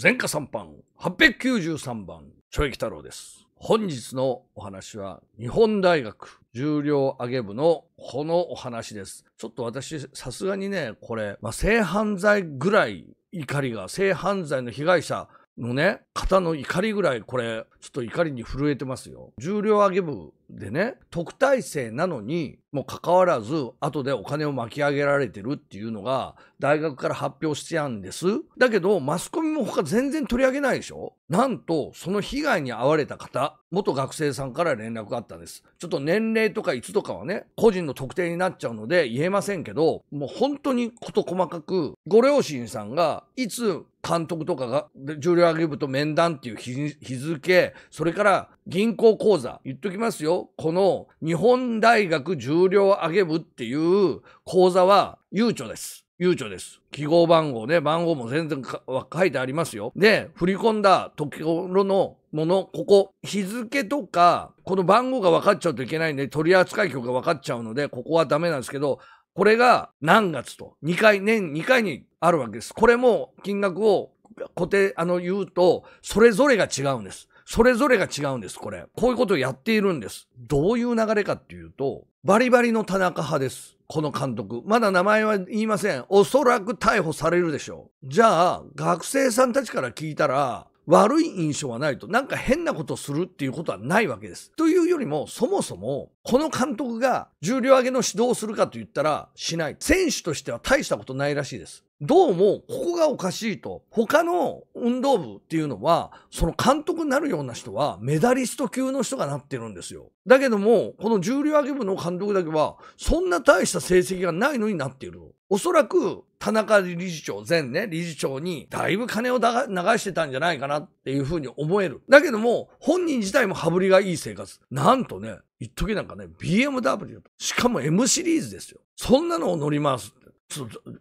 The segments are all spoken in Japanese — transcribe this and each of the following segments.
前科3番、893番、諸駅太郎です。本日のお話は、日本大学重量上げ部のこのお話です。ちょっと私、さすがにね、これ、まあ、性犯罪ぐらい怒りが、性犯罪の被害者、のね、方の怒りぐらい、これ、ちょっと怒りに震えてますよ。重量上げ部でね特待生なのにもかかわらず後でお金を巻き上げられてるっていうのが大学から発表してやんですだけどマスコミも他全然取り上げないでしょなんとその被害に遭われた方元学生さんから連絡があったんですちょっと年齢とかいつとかはね個人の特定になっちゃうので言えませんけどもう本当に事細かくご両親さんがいつ監督とかが重量挙げ部と面談っていう日付それから銀行口座、言っときますよ。この日本大学重量上げ部っていう口座はゆうちょです。ゆうちょです。記号番号ね、番号も全然書いてありますよ。で、振り込んだところのもの、ここ、日付とか、この番号が分かっちゃうといけないんで、取扱い局が分かっちゃうので、ここはダメなんですけど、これが何月と、2回、年2回にあるわけです。これも金額を固定、あの、言うと、それぞれが違うんです。それぞれが違うんです、これ。こういうことをやっているんです。どういう流れかっていうと、バリバリの田中派です。この監督。まだ名前は言いません。おそらく逮捕されるでしょう。じゃあ、学生さんたちから聞いたら、悪い印象はないと、なんか変なことするっていうことはないわけです。というよりも、そもそも、この監督が重量挙げの指導をするかと言ったら、しない。選手としては大したことないらしいです。どうもここがおかしいと他の運動部っていうのはその監督になるような人はメダリスト級の人がなってるんですよだけどもこの重量挙げ部の監督だけはそんな大した成績がないのになっているおそらく田中理事長、前ね、理事長にだいぶ金を流してたんじゃないかなっていうふうに思える。だけども、本人自体も羽振りがいい生活。なんとね、一時なんかね、BMW と。しかも M シリーズですよ。そんなのを乗り回す。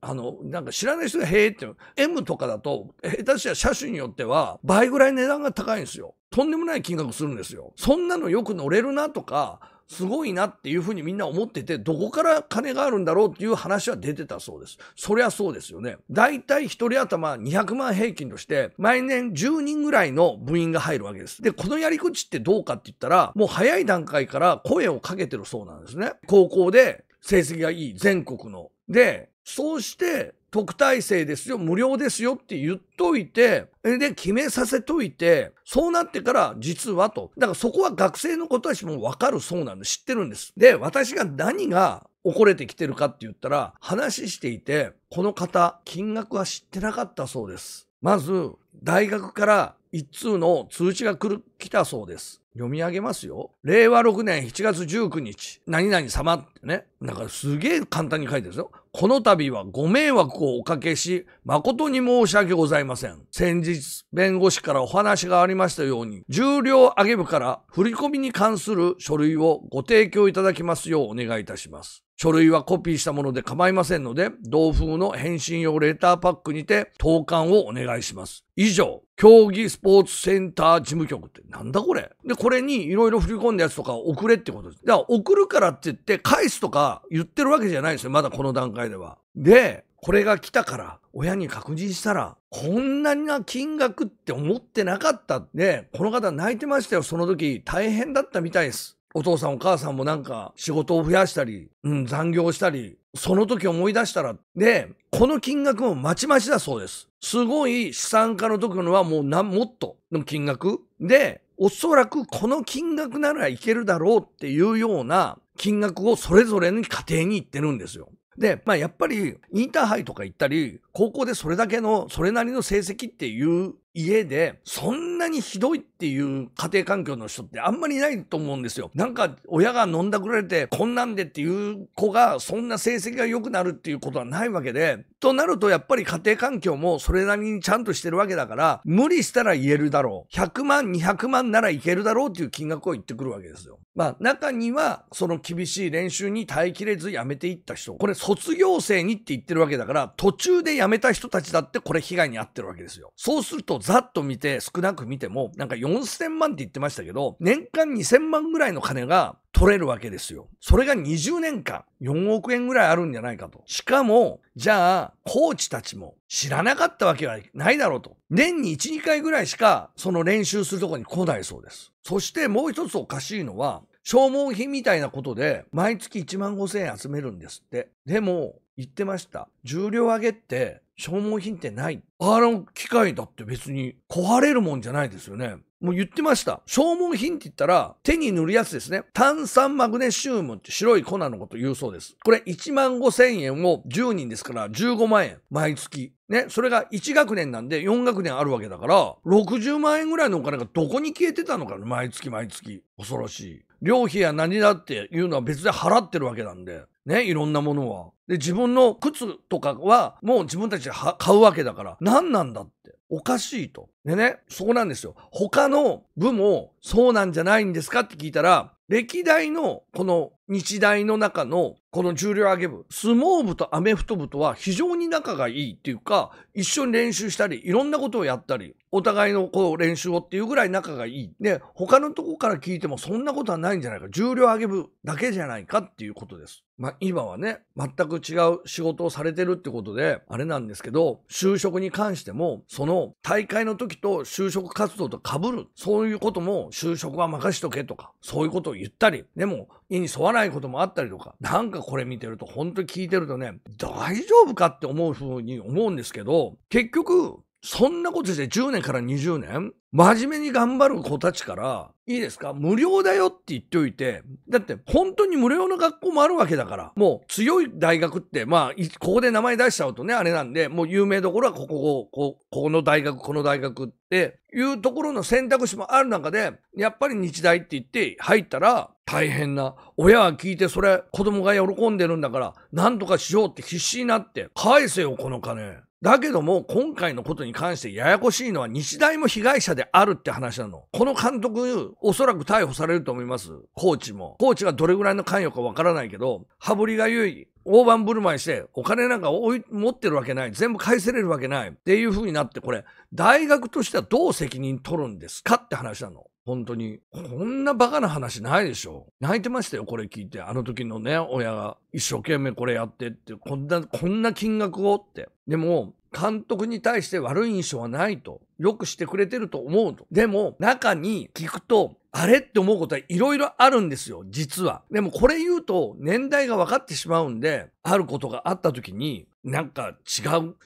あの、なんか知らない人がへえって、M とかだと、下手したら車種によっては倍ぐらい値段が高いんですよ。とんでもない金額するんですよ。そんなのよく乗れるなとか、すごいなっていうふうにみんな思ってて、どこから金があるんだろうっていう話は出てたそうです。そりゃそうですよね。だいたい一人頭200万平均として、毎年10人ぐらいの部員が入るわけです。で、このやり口ってどうかって言ったら、もう早い段階から声をかけてるそうなんですね。高校で成績がいい全国の。で、そうして特待生ですよ、無料ですよって言っといて、で、決めさせといて、そうなってから実はと。だからそこは学生の子たちもわかるそうなんで知ってるんです。で、私が何が怒れてきてるかって言ったら、話していて、この方、金額は知ってなかったそうです。まず、大学から一通の通知が来る、来たそうです。読み上げますよ。令和6年7月19日、何々様ってね。なんかすげえ簡単に書いてるんですよ。この度はご迷惑をおかけし、誠に申し訳ございません。先日、弁護士からお話がありましたように、重量上げ部から振り込みに関する書類をご提供いただきますようお願いいたします。書類はコピーしたもので構いませんので、同封の返信用レーターパックにて投函をお願いします。以上、競技スポーツセンター事務局ってなんだこれで、これにいろいろ振り込んだやつとか送れってことです。だから送るからって言って返すとか言ってるわけじゃないですよ。まだこの段階では。で、これが来たから、親に確認したら、こんなにな金額って思ってなかったっで、この方泣いてましたよ、その時。大変だったみたいです。お父さんお母さんもなんか仕事を増やしたり、うん、残業したり、その時思い出したら、で、この金額もまちまちだそうです。すごい資産家の時のはもうな、もっとの金額で、おそらくこの金額ならいけるだろうっていうような金額をそれぞれの家庭に行ってるんですよ。で、まあやっぱりインターハイとか行ったり、高校でそれだけの、それなりの成績っていう家で、そんなにひどいっていう家庭環境の人ってあんまりいないと思うんですよ。なんか親が飲んだくれてこんなんでっていう子がそんな成績が良くなるっていうことはないわけで、となるとやっぱり家庭環境もそれなりにちゃんとしてるわけだから、無理したら言えるだろう。100万、200万ならいけるだろうっていう金額を言ってくるわけですよ。まあ中にはその厳しい練習に耐えきれず辞めていった人、これ卒業生にって言ってるわけだから、途中で辞めた人たちだってこれ被害に遭ってるわけですよ。そうするとざっと見て少なく見見ても、なんか4000万って言ってましたけど、年間2000万ぐらいの金が取れるわけですよ。それが20年間、4億円ぐらいあるんじゃないかと。しかも、じゃあ、コーチたちも知らなかったわけはないだろうと。年に1、2回ぐらいしか、その練習するとこに来ないそうです。そしてもう一つおかしいのは、消耗品みたいなことで、毎月1万5千円集めるんですって。でも、言ってました。重量上げって、消耗品ってない。あの機械だって別に壊れるもんじゃないですよね。もう言ってました。消耗品って言ったら、手に塗るやつですね。炭酸マグネシウムって白い粉のこと言うそうです。これ1万5千円を10人ですから15万円。毎月。ね、それが1学年なんで4学年あるわけだから、60万円ぐらいのお金がどこに消えてたのかな、毎月毎月。恐ろしい。料費や何だっていうのは別で払ってるわけなんで。ね、いろんなものは。で、自分の靴とかはもう自分たちで買うわけだから、何なんだって。おかしいと。でね、そこなんですよ。他の部もそうなんじゃないんですかって聞いたら、歴代のこの日大の中のこの重量挙げ部、相撲部とアメフト部とは非常に仲がいいっていうか、一緒に練習したり、いろんなことをやったり、お互いのこう練習をっていうぐらい仲がいい。で、他のとこから聞いてもそんなことはないんじゃないか。重量挙げ部だけじゃないかっていうことです。まあ今はね、全く違う仕事をされてるってことで、あれなんですけど、就職に関しても、その大会の時と就職活動と被る、そういうことも就職は任しとけとか、そういうことを言ったり、でも意に沿わないこともあったりとか、なんかこれ見てると、本当に聞いてるとね、大丈夫かって思う風に思うんですけど、結局、そんなことして10年から20年、真面目に頑張る子たちから、いいですか無料だよって言っておいて、だって本当に無料の学校もあるわけだから、もう強い大学って、まあ、ここで名前出しちゃうとね、あれなんで、もう有名どころはここ、ここの大学、この大学っていうところの選択肢もある中で、やっぱり日大って言って入ったら、大変な。親は聞いてそれ子供が喜んでるんだから、なんとかしようって必死になって、返せよこの金。だけども、今回のことに関してややこしいのは日大も被害者であるって話なの。この監督、おそらく逮捕されると思います。コーチも。コーチがどれぐらいの関与かわからないけど、羽振りが良い大盤振る舞いして、お金なんか持ってるわけない、全部返せれるわけないっていう風になって、これ、大学としてはどう責任取るんですかって話なの。本当に。こんなバカな話ないでしょ。泣いてましたよ、これ聞いて。あの時のね、親が一生懸命これやってって、こんな、こんな金額をって。でも、監督に対して悪い印象はないと。よくしてくれてると思うと。でも、中に聞くと、あれって思うことはいろいろあるんですよ、実は。でもこれ言うと年代が分かってしまうんで、あることがあった時に、なんか違う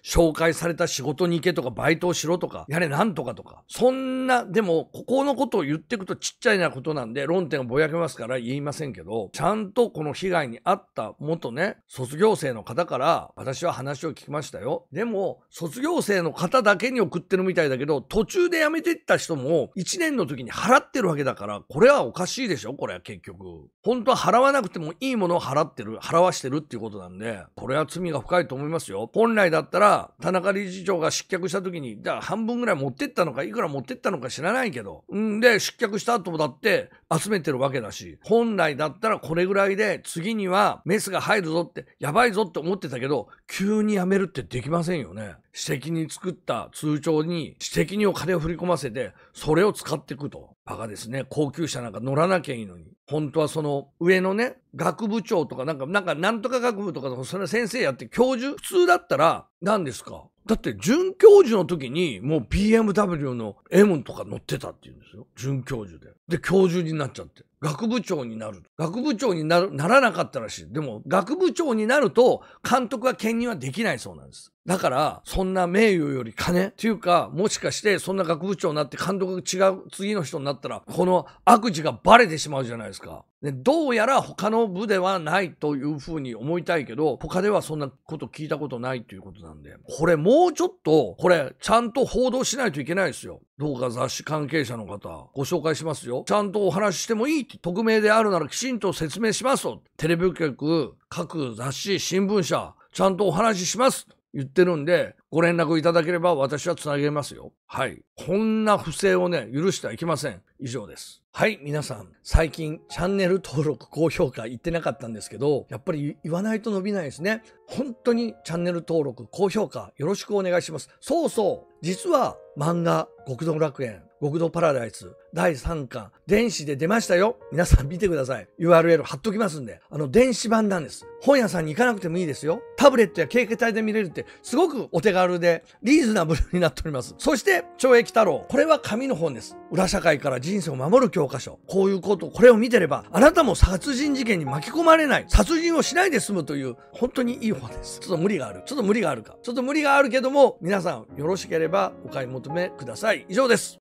紹介された仕事に行けとかバイトをしろとか、やれなんとかとか。そんな、でも、ここのことを言っていくとちっちゃいなことなんで論点がぼやけますから言いませんけど、ちゃんとこの被害に遭った元ね、卒業生の方から私は話を聞きましたよ。でも、卒業生の方だけに送ってるみたいだけど、途中で辞めてった人も1年の時に払ってるわけだから、これはおかしいでしょこれは結局。本当は払わなくてもいいものを払ってる、払わしてるっていうことなんんで、これは罪が深いと思いますよ。本来だったら、田中理事長が失脚した時に、だ半分ぐらい持ってったのか、いくら持ってったのか知らないけど、んで、失脚した後もだって集めてるわけだし、本来だったらこれぐらいで、次にはメスが入るぞって、やばいぞって思ってたけど、急にやめるってできませんよね。私的に作った通帳に、私的にお金を振り込ませて、それを使っていくと。バカですね。高級車なんか乗らなきゃいいのに。本当はその、上のね、学部長とか、なんか、なんか、なんとか学部とか、それ先生やって教授普通だったら、何ですかだって、准教授の時に、もう BMW の M とか乗ってたって言うんですよ。准教授で。で、教授になっちゃって。学部長になる。学部長になるならなかったらしい。でも、学部長になると、監督は兼任はできないそうなんです。だから、そんな名誉より金っていうか、もしかしてそんな学部長になって監督が違う次の人になったら、この悪事がバレてしまうじゃないですか。ね、どうやら他の部ではないというふうに思いたいけど、他ではそんなこと聞いたことないということなんで、これもうちょっと、これちゃんと報道しないといけないですよ。どうか雑誌関係者の方、ご紹介しますよ。ちゃんとお話ししてもいいって、匿名であるならきちんと説明しますと。テレビ局、各雑誌、新聞社、ちゃんとお話しします。言ってるんで、ご連絡いただければ私はつなげますよ。はい。こんな不正をね、許してはいけません。以上です。はい、皆さん、最近チャンネル登録、高評価言ってなかったんですけど、やっぱり言わないと伸びないですね。本当にチャンネル登録、高評価よろしくお願いします。そうそう、実は漫画、極道楽園、極道パラダイス、第3巻、電子で出ましたよ。皆さん見てください。URL 貼っときますんで。あの、電子版なんです。本屋さんに行かなくてもいいですよ。タブレットや携帯で見れるって、すごくお手軽で、リーズナブルになっております。そして、懲役太郎。これは紙の本です。裏社会から人生を守る教科書。こういうこと、これを見てれば、あなたも殺人事件に巻き込まれない。殺人をしないで済むという、本当にいい本です。ちょっと無理がある。ちょっと無理があるか。ちょっと無理があるけども、皆さん、よろしければお買い求めまめください以上です